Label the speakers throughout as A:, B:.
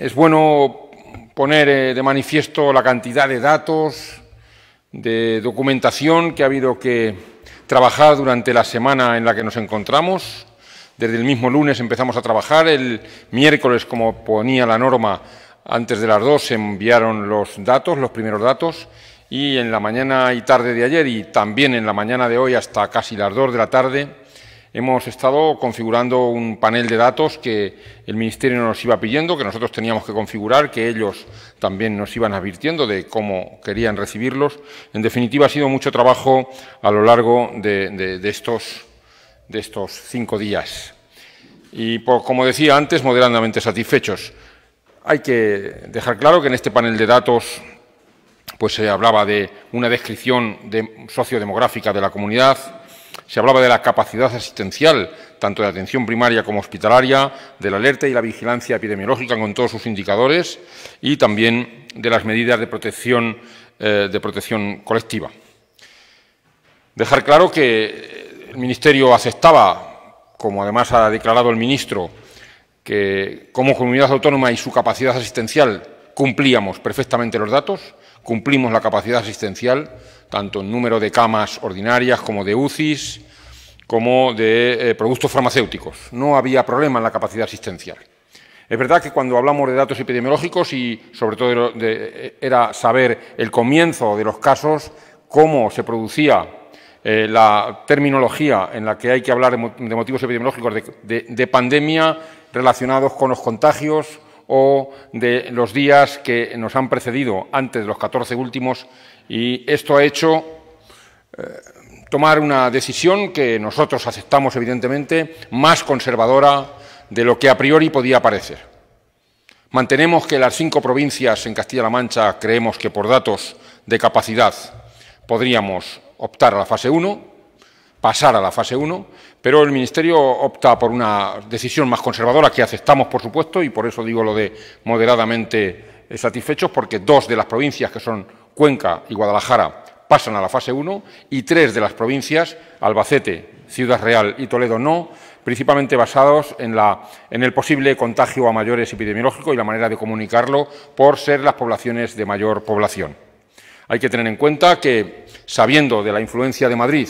A: Es bueno poner eh, de manifiesto la cantidad de datos, de documentación que ha habido que trabajar durante la semana en la que nos encontramos. Desde el mismo lunes empezamos a trabajar, el miércoles, como ponía la norma, antes de las dos se enviaron los datos, los primeros datos, y en la mañana y tarde de ayer y también en la mañana de hoy hasta casi las dos de la tarde hemos estado configurando un panel de datos que el Ministerio nos iba pidiendo, que nosotros teníamos que configurar, que ellos también nos iban advirtiendo de cómo querían recibirlos. En definitiva, ha sido mucho trabajo a lo largo de, estos, cinco días. Y, como decía antes, moderadamente satisfechos. Hay que dejar claro que en este panel de datos pues se hablaba de una descripción sociodemográfica de la comunidad, se hablaba de la capacidad asistencial, tanto de atención primaria como hospitalaria, de la alerta y la vigilancia epidemiológica con todos sus indicadores y también de las medidas de protección, eh, de protección colectiva. Dejar claro que el Ministerio aceptaba, como además ha declarado el ministro, que como comunidad autónoma y su capacidad asistencial cumplíamos perfectamente los datos, cumplimos la capacidad asistencial, tanto en número de camas ordinarias como de UCIs, como de eh, productos farmacéuticos. No había problema en la capacidad asistencial. Es verdad que cuando hablamos de datos epidemiológicos y sobre todo eh, era saber el comienzo de los casos, cómo se producía eh, la terminología en la que hay que hablar de motivos epidemiológicos de pandemia relacionados con los contagios, o de los días que nos han precedido antes de los 14 últimos y esto ha hecho eh, tomar una decisión que nosotros aceptamos evidentemente más conservadora de lo que a priori podía parecer. Mantenemos que las cinco provincias en Castilla-La Mancha creemos que por datos de capacidad podríamos optar a la fase 1, pasar a la fase 1, pero el Ministerio opta por una decisión más conservadora que aceptamos, por supuesto, y por eso digo lo de moderadamente eh, satisfechos, porque dos de las provincias que son Cuenca y Guadalajara pasan a la fase 1 y tres de las provincias, Albacete, Ciudad Real y Toledo no, principalmente basados en, la, en el posible contagio a mayores epidemiológico y la manera de comunicarlo por ser las poblaciones de mayor población. Hay que tener en cuenta que, sabiendo de la influencia de Madrid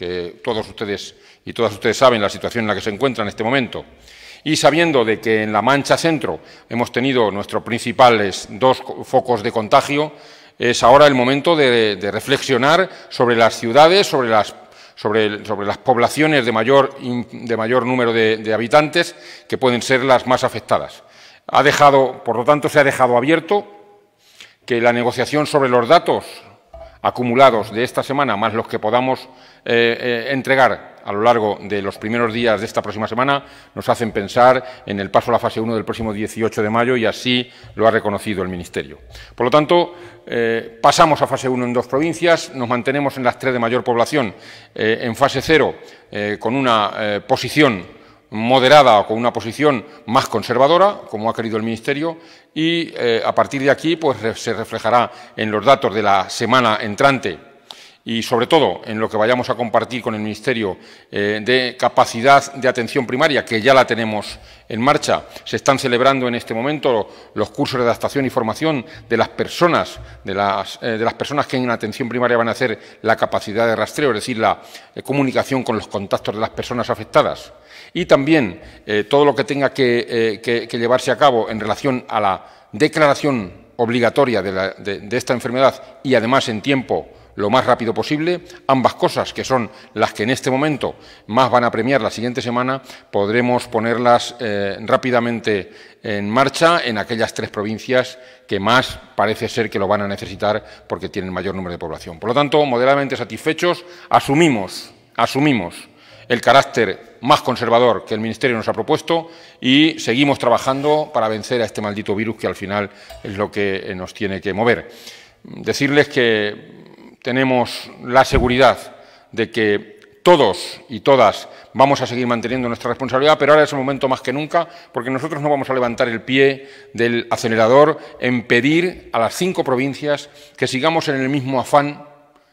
A: que todos ustedes y todas ustedes saben la situación en la que se encuentra en este momento, y sabiendo de que en la Mancha Centro hemos tenido nuestros principales dos focos de contagio, es ahora el momento de, reflexionar sobre las ciudades, sobre las poblaciones de mayor, número de, de, habitantes que pueden ser las más afectadas. Ha dejado, por lo tanto, se ha dejado abierto que la negociación sobre los datos acumulados de esta semana, más los que podamos eh, eh, entregar a lo largo de los primeros días de esta próxima semana, nos hacen pensar en el paso a la fase 1 del próximo 18 de mayo y así lo ha reconocido el Ministerio. Por lo tanto, eh, pasamos a fase 1 en dos provincias, nos mantenemos en las tres de mayor población, en fase 0, con una posición moderada o con una posición más conservadora, como ha querido el Ministerio, y eh, a partir de aquí pues, se reflejará en los datos de la semana entrante y, sobre todo, en lo que vayamos a compartir con el Ministerio eh, de capacidad de atención primaria, que ya la tenemos en marcha. Se están celebrando en este momento los cursos de adaptación y formación de las personas, de las, eh, de las personas que en atención primaria van a hacer la capacidad de rastreo, es decir, la comunicación con los contactos de las personas afectadas y también eh, todo lo que tenga eh, que, llevarse a cabo en relación a la declaración obligatoria de, esta enfermedad y además en tiempo lo más rápido posible. Ambas cosas, que son las que en este momento más van a premiar la siguiente semana, podremos ponerlas eh, rápidamente en marcha en aquellas tres provincias que más parece ser que lo van a necesitar porque tienen mayor número de población. Por lo tanto, moderadamente satisfechos, asumimos, asumimos el carácter más conservador que el Ministerio nos ha propuesto y seguimos trabajando para vencer a este maldito virus que al final es lo que eh, nos tiene que mover. Decirles que tenemos la seguridad de que todos y todas vamos a seguir manteniendo nuestra responsabilidad, pero ahora es el momento más que nunca, porque nosotros no vamos a levantar el pie del acelerador en pedir a las cinco provincias que sigamos en el mismo afán,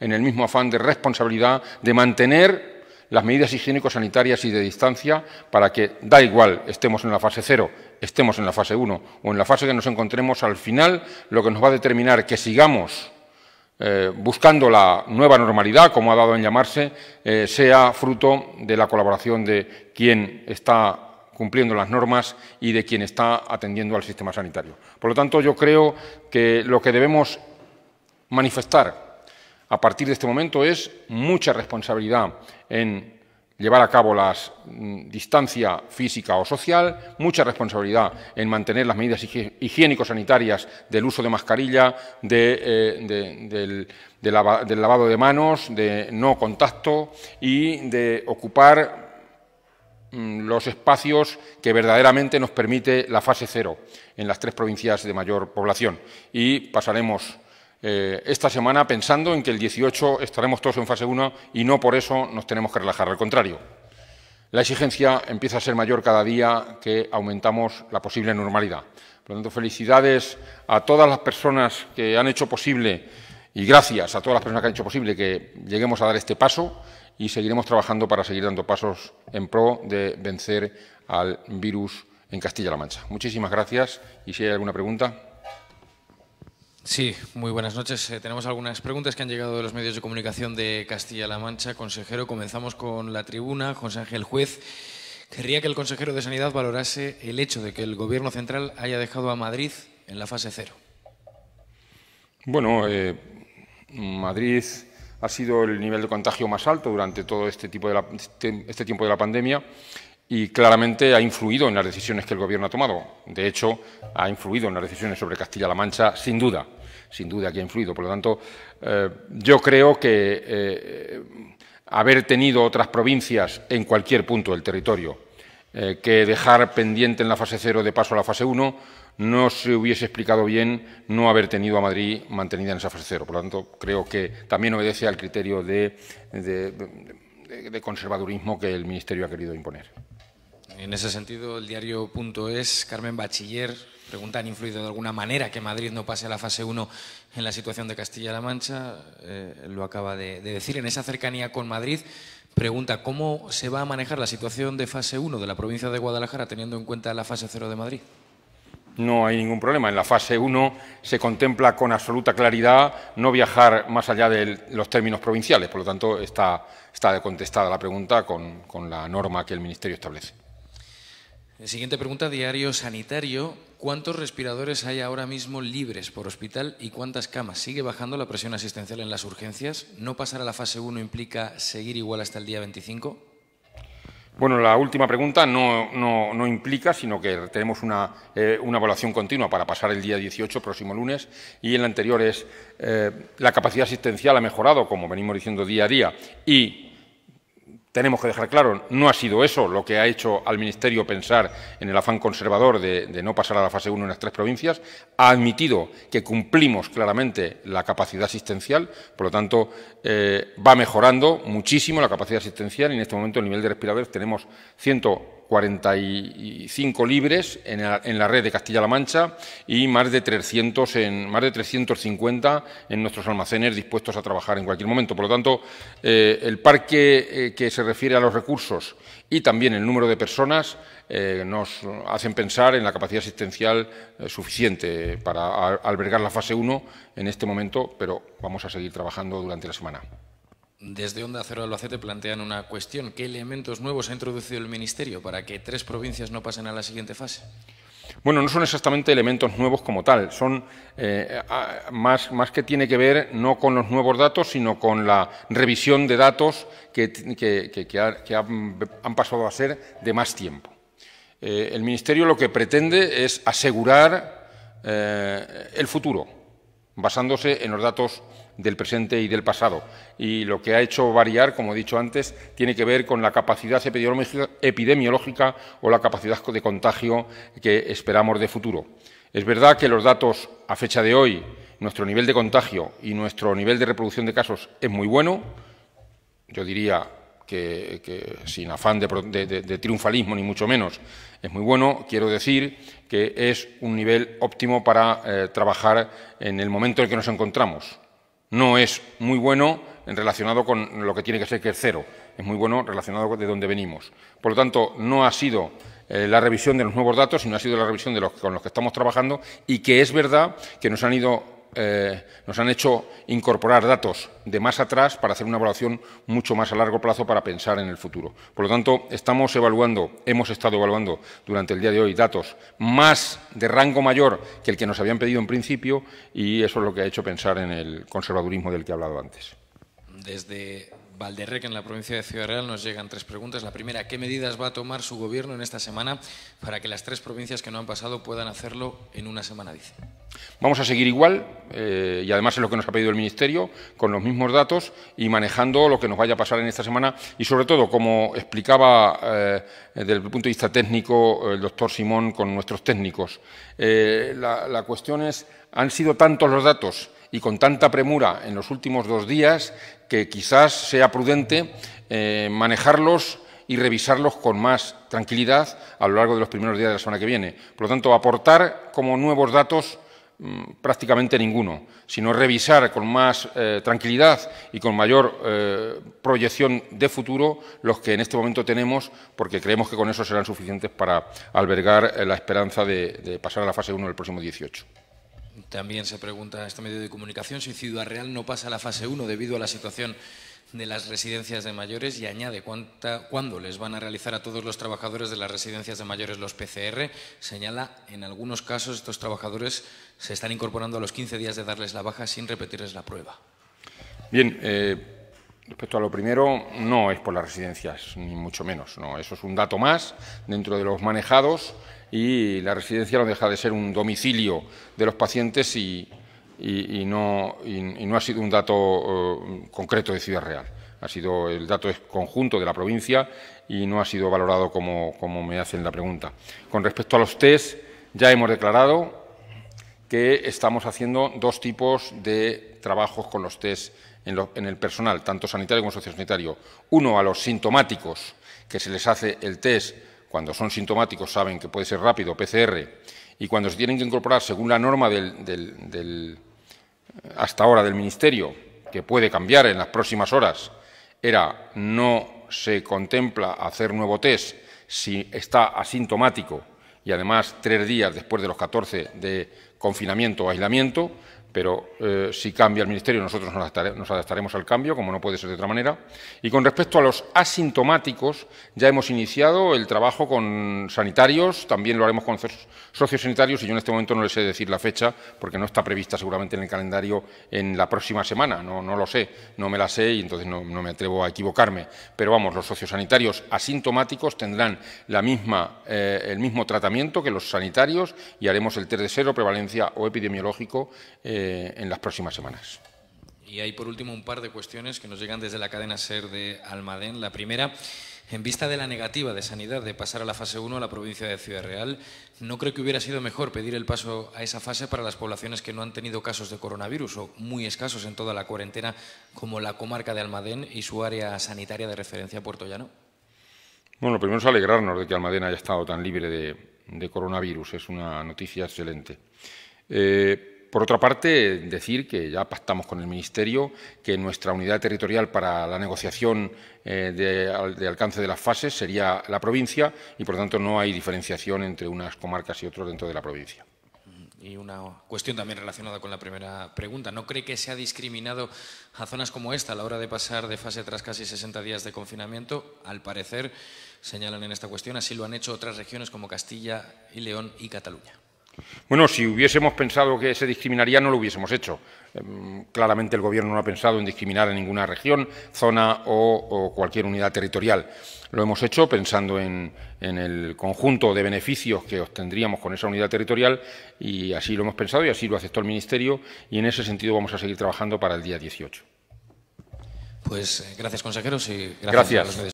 A: en el mismo afán de responsabilidad, de mantener las medidas higiénico-sanitarias y de distancia para que, da igual, estemos en la fase cero, estemos en la fase uno o en la fase que nos encontremos al final, lo que nos va a determinar que sigamos eh, buscando la nueva normalidad, como ha dado en llamarse, eh, sea fruto de la colaboración de quien está cumpliendo las normas y de quien está atendiendo al sistema sanitario. Por lo tanto, yo creo que lo que debemos manifestar a partir de este momento es mucha responsabilidad en llevar a cabo la mm, distancia física o social, mucha responsabilidad en mantener las medidas higiénico-sanitarias del uso de mascarilla, eh, del, lavado de manos, de no contacto y de ocupar mm, los espacios que verdaderamente nos permite la fase cero en las tres provincias de mayor población. Y pasaremos eh, esta semana pensando en que el 18 estaremos todos en fase 1 y no por eso nos tenemos que relajar, al contrario. La exigencia empieza a ser mayor cada día que aumentamos la posible normalidad. Por lo tanto, felicidades a todas las personas que han hecho posible y gracias a todas las personas que han hecho posible que lleguemos a dar este paso y seguiremos trabajando para seguir dando pasos en pro de vencer al virus en Castilla-La Mancha. Muchísimas gracias y si hay alguna pregunta.
B: Sí, muy buenas noches. Eh, tenemos algunas preguntas que han llegado de los medios de comunicación de Castilla-La Mancha. Consejero, comenzamos con la tribuna. José Ángel Juez. Querría que el consejero de Sanidad valorase el hecho de que el Gobierno central haya dejado a Madrid en la fase cero.
A: Bueno, eh, Madrid ha sido el nivel de contagio más alto durante todo este, tipo de este, este tiempo de la pandemia y claramente ha influido en las decisiones que el Gobierno ha tomado. De hecho, ha influido en las decisiones sobre Castilla-La Mancha, sin duda, sin duda que ha influido. Por lo tanto, eh, yo creo que eh, haber tenido otras provincias en cualquier punto del territorio eh, que dejar pendiente en la fase cero de paso a la fase uno, no se hubiese explicado bien no haber tenido a Madrid mantenida en esa fase cero. Por lo tanto, creo que también obedece al criterio de conservadurismo que el Ministerio ha querido imponer.
B: En ese sentido, el diario.es, Carmen Bachiller, pregunta, ¿han influido de alguna manera que Madrid no pase a la fase 1 en la situación de Castilla-La Mancha? Eh, lo acaba de, decir. En esa cercanía con Madrid, pregunta, ¿cómo se va a manejar la situación de fase 1 de la provincia de Guadalajara teniendo en cuenta la fase 0 de Madrid? No hay ningún problema. En la fase 1 se
A: contempla con absoluta claridad no viajar más allá de los términos provinciales. Por lo tanto, está, está contestada la pregunta con la norma que el Ministerio establece.
B: Siguiente pregunta, diario sanitario. ¿Cuántos respiradores hay ahora mismo libres por hospital y cuántas camas? ¿Sigue bajando la presión asistencial en las urgencias? ¿No pasar a la fase 1 implica seguir igual hasta el día 25?
A: Bueno, la última pregunta no, implica, sino que tenemos eh, una, evaluación continua para pasar el día 18, próximo lunes, y en la anterior es eh, la capacidad asistencial ha mejorado, como venimos diciendo día a día, y tenemos que dejar claro, no ha sido eso lo que ha hecho al Ministerio pensar en el afán conservador de, no pasar a la fase 1 en las tres provincias. Ha admitido que cumplimos claramente la capacidad asistencial, por lo tanto, eh, va mejorando muchísimo la capacidad asistencial. y En este momento, el nivel de respiradores tenemos 100 45 libres en la, en la red de Castilla-La Mancha y más de, 300 en, más de 350 en nuestros almacenes dispuestos a trabajar en cualquier momento. Por lo tanto, eh, el parque eh, que se refiere a los recursos y también el número de personas eh, nos hacen pensar en la capacidad asistencial suficiente para albergar la fase 1 en este momento, pero vamos a seguir trabajando durante la semana.
B: Desde Onda Cero Albacete plantean una cuestión. ¿Qué elementos nuevos ha introducido el Ministerio para que tres provincias no pasen a la siguiente fase?
A: Bueno, no son exactamente elementos nuevos como tal, son eh, más, más, que tiene que ver no con los nuevos datos, sino con la revisión de datos que, han pasado a ser de más tiempo. Eh, el Ministerio lo que pretende es asegurar eh, el futuro, basándose en los datos del presente y del pasado. Y lo que ha hecho variar, como he dicho antes, tiene que ver con la capacidad epidemiológica o la capacidad de contagio que esperamos de futuro. Es verdad que los datos a fecha de hoy, nuestro nivel de contagio y nuestro nivel de reproducción de casos es muy bueno. Yo diría que, sin afán de, triunfalismo ni mucho menos, es muy bueno. Quiero decir que es un nivel óptimo para eh, trabajar en el momento en el que nos encontramos no es muy bueno en relacionado con lo que tiene que ser, que es cero. Es muy bueno relacionado de dónde venimos. Por lo tanto, no ha sido eh, la revisión de los nuevos datos, sino ha sido la revisión de los, con los que estamos trabajando y que es verdad que nos han ido eh, nos han hecho incorporar datos de más atrás para hacer una evaluación mucho más a largo plazo para pensar en el futuro. Por lo tanto, estamos evaluando, hemos estado evaluando durante el día de hoy datos más de rango mayor que el que nos habían pedido en principio y eso es lo que ha hecho pensar en el conservadurismo del que he hablado
B: antes. Desde Valderrec, en la provincia de Ciudad Real, nos llegan tres preguntas. La primera, ¿qué medidas va a tomar su gobierno en esta semana para que las tres provincias que no han pasado puedan hacerlo en una semana, dice?
A: Vamos a seguir igual, eh, y además es lo que nos ha pedido el Ministerio, con los mismos datos y manejando lo que nos vaya a pasar en esta semana. Y sobre todo, como explicaba eh, desde el punto de vista técnico el doctor Simón con nuestros técnicos, eh, la, la cuestión es, han sido tantos los datos y con tanta premura en los últimos dos días que quizás sea prudente eh, manejarlos y revisarlos con más tranquilidad a lo largo de los primeros días de la semana que viene. Por lo tanto, aportar como nuevos datos mm, prácticamente ninguno, sino revisar con más eh, tranquilidad y con mayor eh, proyección de futuro los que en este momento tenemos, porque creemos que con eso serán suficientes para albergar la esperanza de, de pasar a la fase 1 del próximo 18.
B: También se pregunta a este medio de comunicación si Ciudad Real no pasa a la fase 1 debido a la situación de las residencias de mayores y añade cuánta, cuándo les van a realizar a todos los trabajadores de las residencias de mayores los PCR. Señala, en algunos casos estos trabajadores se están incorporando a los 15 días de darles la baja sin repetirles la prueba.
A: Bien, eh, Respecto a lo primero, no es por las residencias, ni mucho menos. eso es un dato más dentro de los manejados y la residencia no deja de ser un domicilio de los pacientes y, no, ha sido un dato eh, concreto de Ciudad Real. Ha sido el dato es conjunto de la provincia y no ha sido valorado como, como me hacen la pregunta. Con respecto a los test, ya hemos declarado que estamos haciendo dos tipos de trabajos con los test en, el personal, tanto sanitario como sociosanitario. Uno, a los sintomáticos, que se les hace el test cuando son sintomáticos, saben que puede ser rápido, PCR, y cuando se tienen que incorporar, según la norma del, eh, hasta ahora del Ministerio, que puede cambiar en las próximas horas, era no se contempla hacer nuevo test si está asintomático y además tres días después de los 14 de confinamiento o aislamiento, pero eh, si cambia el Ministerio nosotros nos, adaptaremos al cambio, como no puede ser de otra manera. Y con respecto a los asintomáticos, ya hemos iniciado el trabajo con sanitarios, también lo haremos con socios sanitarios. y yo en este momento no les sé decir la fecha porque no está prevista seguramente en el calendario en la próxima semana, no, lo sé, no me la sé y entonces no, me atrevo a equivocarme. Pero vamos, los sociosanitarios asintomáticos tendrán eh, el mismo tratamiento que los sanitarios y haremos el test prevalencia o epidemiológico. Eh, en las próximas semanas.
B: Y hay por último un par de cuestiones que nos llegan desde la cadena SER de Almadén. La primera, en vista de la negativa de Sanidad de pasar a la fase 1 a la provincia de Ciudad Real, ¿no creo que hubiera sido mejor pedir el paso a esa fase para las poblaciones que no han tenido casos de coronavirus o muy escasos en toda la cuarentena, como la comarca de Almadén y su área sanitaria de referencia Puerto Llano?
A: Bueno, primero es alegrarnos de que Almadén haya estado tan libre de, coronavirus. Es una noticia excelente. Eh, por otra parte, decir que ya pactamos con el Ministerio que nuestra unidad territorial para la negociación eh, de, de, alcance de las fases sería la provincia y, por lo tanto, no hay diferenciación entre unas comarcas y otras dentro de la provincia.
B: Mm, y una cuestión también relacionada con la primera pregunta. ¿No cree que se ha discriminado a zonas como esta a la hora de pasar de fase tras casi 60 días de confinamiento? Al parecer, señalan en esta cuestión, así lo han hecho otras regiones como Castilla y León y Cataluña.
A: Bueno, si hubiésemos pensado que se discriminaría, no lo hubiésemos hecho. Em, claramente el Gobierno no ha pensado en discriminar en ninguna región, zona o, cualquier unidad territorial. Lo hemos hecho pensando en, el conjunto de beneficios que obtendríamos con esa unidad territorial y así lo hemos pensado y así lo aceptó el Ministerio y en ese sentido vamos a seguir trabajando para el día 18.
B: Pues eh, gracias, consejeros, y gracias. A los